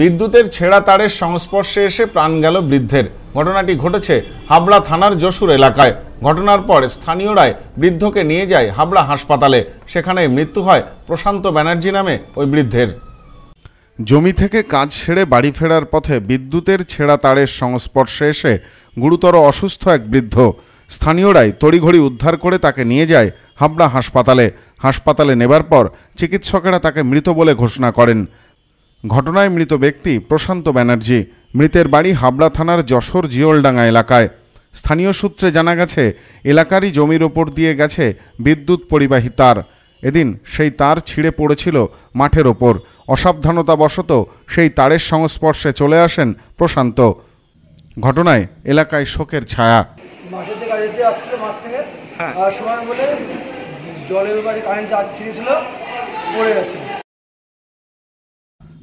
বিদ্যুতের ছেঁড়া তারের সংস্পর্শে এসে প্রাণ গেল বৃদ্ধের ঘটনাটি ঘটেছে হাবড়া থানার যশুর এলাকায় ঘটনার পর স্থানীয়রাই বৃদ্ধকে নিয়ে যায় হাবড়া হাসপাতালে সেখানে মৃত্যু হয় প্রশান্ত ব্যানার্জি নামে ওই বৃদ্ধের জমি থেকে কাজ সেরে বাড়ি ফেরার পথে বিদ্যুতের ছেঁড়া তারের সংস্পর্শে এসে গুরুতর অসুস্থ এক বৃদ্ধ স্থানীয়রাই তড়িঘড়ি উদ্ধার করে তাকে নিয়ে যায় হাবড়া হাসপাতালে হাসপাতালে নেবার পর চিকিৎসকেরা তাকে মৃত বলে ঘোষণা করেন ঘটনায় মৃত ব্যক্তি প্রশান্ত ব্যানার্জি মৃতের বাড়ি হাবড়া থানার যশোর জিওলডাঙ্গা এলাকায় স্থানীয় সূত্রে জানা গেছে এলাকারই জমির ওপর দিয়ে গেছে বিদ্যুৎ পরিবাহী তার এদিন সেই তার ছিঁড়ে পড়েছিল মাঠের ওপর অসাবধানতাবশত সেই তারের সংস্পর্শে চলে আসেন প্রশান্ত ঘটনায় এলাকায় শোকের ছায়া হ্যাঁ। জলের বাড়ি কারেন্ট পড়ে গেছে